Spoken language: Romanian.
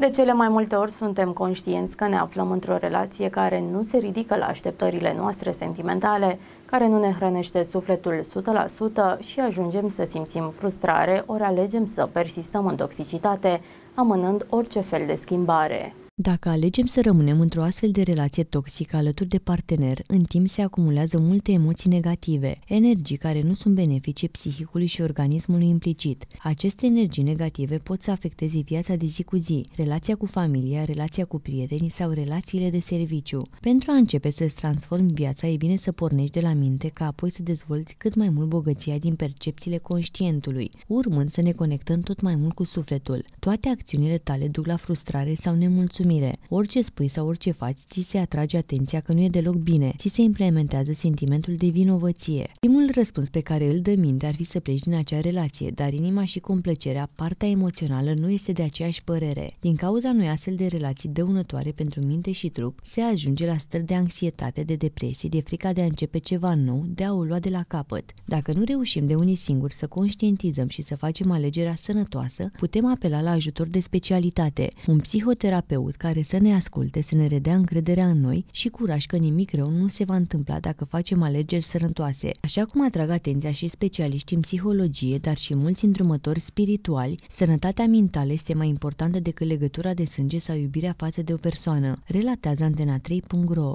De cele mai multe ori suntem conștienți că ne aflăm într-o relație care nu se ridică la așteptările noastre sentimentale, care nu ne hrănește sufletul 100% și ajungem să simțim frustrare, ori alegem să persistăm în toxicitate, amânând orice fel de schimbare. Dacă alegem să rămânem într-o astfel de relație toxică alături de partener, în timp se acumulează multe emoții negative, energii care nu sunt benefice psihicului și organismului implicit. Aceste energii negative pot să afecteze viața de zi cu zi, relația cu familia, relația cu prietenii sau relațiile de serviciu. Pentru a începe să-ți transformi viața, e bine să pornești de la minte ca apoi să dezvolți cât mai mult bogăția din percepțiile conștientului, urmând să ne conectăm tot mai mult cu sufletul. Toate acțiunile tale duc la frustrare sau nemulțumire mulțumire. Orice spui sau orice faci, ți se atrage atenția că nu e deloc bine, ți se implementează sentimentul de vinovăție. Primul răspuns pe care îl dă minte ar fi să pleci din acea relație, dar inima și complăcerea, partea emoțională, nu este de aceeași părere. Din cauza unui astfel de relații dăunătoare pentru minte și trup, se ajunge la stări de anxietate, de depresie, de frica de a începe ceva nou, de a o lua de la capăt. Dacă nu reușim de unii singuri să conștientizăm și să facem alegerea sănătoasă, putem apela la ajutor de specialitate, un psihoterapeut care să ne asculte, să ne redea încrederea în noi și curaj că nimic rău nu se va întâmpla dacă facem alegeri sănătoase. Așa cum atrag atenția și specialiștii în psihologie, dar și mulți îndrumători spirituali, sănătatea mentală este mai importantă decât legătura de sânge sau iubirea față de o persoană, relatează antena3.ro.